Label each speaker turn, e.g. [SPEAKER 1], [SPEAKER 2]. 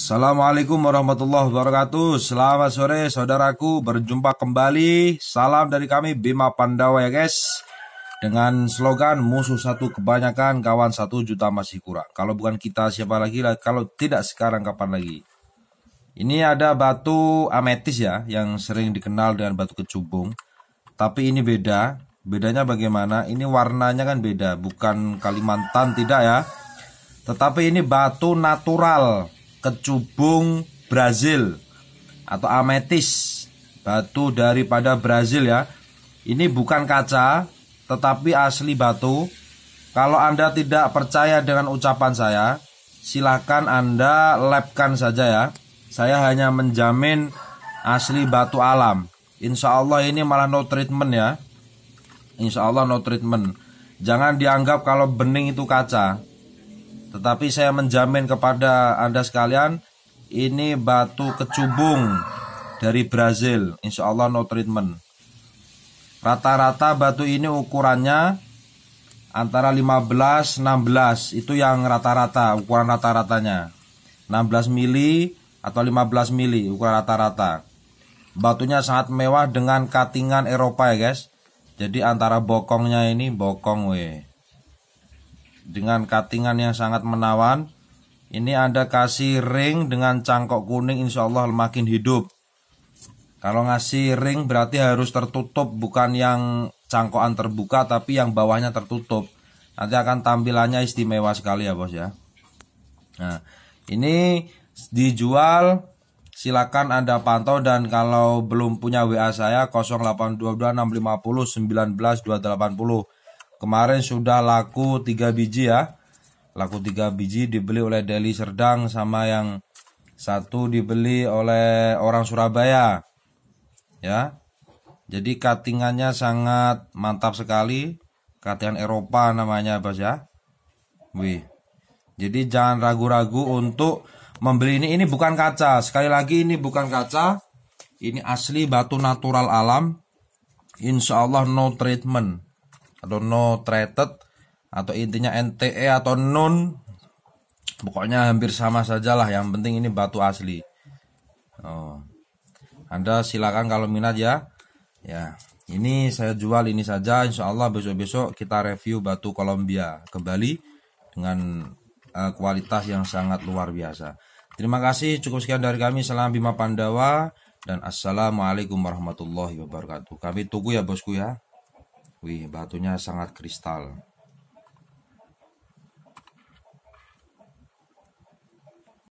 [SPEAKER 1] Assalamualaikum warahmatullahi wabarakatuh. Selamat sore saudaraku, berjumpa kembali. Salam dari kami Bima Pandawa ya guys. Dengan slogan musuh satu kebanyakan, kawan satu juta masih kurang. Kalau bukan kita siapa lagi? lah. Kalau tidak sekarang kapan lagi? Ini ada batu ametis ya, yang sering dikenal dengan batu kecubung. Tapi ini beda. Bedanya bagaimana? Ini warnanya kan beda, bukan Kalimantan tidak ya. Tetapi ini batu natural kecubung Brazil atau ametis batu daripada Brazil ya ini bukan kaca tetapi asli batu kalau Anda tidak percaya dengan ucapan saya silahkan Anda labkan saja ya saya hanya menjamin asli batu alam Insya Allah ini malah no treatment ya Insya Allah no treatment Jangan dianggap kalau bening itu kaca tetapi saya menjamin kepada Anda sekalian, ini batu kecubung dari Brazil. Insya Allah no treatment. Rata-rata batu ini ukurannya antara 15 16 itu yang rata-rata ukuran rata-ratanya 16 mili atau 15 mili ukuran rata-rata batunya sangat mewah dengan katingan Eropa ya guys jadi antara bokongnya ini bokong weh dengan katingan yang sangat menawan. Ini Anda kasih ring dengan cangkok kuning insya Allah makin hidup. Kalau ngasih ring berarti harus tertutup bukan yang cangkokan terbuka tapi yang bawahnya tertutup. Nanti akan tampilannya istimewa sekali ya bos ya. Nah ini dijual silakan Anda pantau dan kalau belum punya WA saya 0822 650 19 Kemarin sudah laku 3 biji ya. Laku 3 biji dibeli oleh Deli Serdang sama yang satu dibeli oleh orang Surabaya. Ya. Jadi cuttingannya sangat mantap sekali. katingan Eropa namanya Bas ya. Wih. Jadi jangan ragu-ragu untuk membeli ini. Ini bukan kaca. Sekali lagi ini bukan kaca. Ini asli batu natural alam. Insya Allah no treatment atau no treated atau intinya NTE atau non pokoknya hampir sama sajalah yang penting ini batu asli oh. Anda silakan kalau minat ya ya ini saya jual ini saja Insya Allah besok-besok kita review batu Kolombia kembali dengan uh, kualitas yang sangat luar biasa terima kasih cukup sekian dari kami salam Bima Pandawa dan Assalamualaikum warahmatullahi wabarakatuh kami tunggu ya bosku ya Wih, batunya sangat kristal.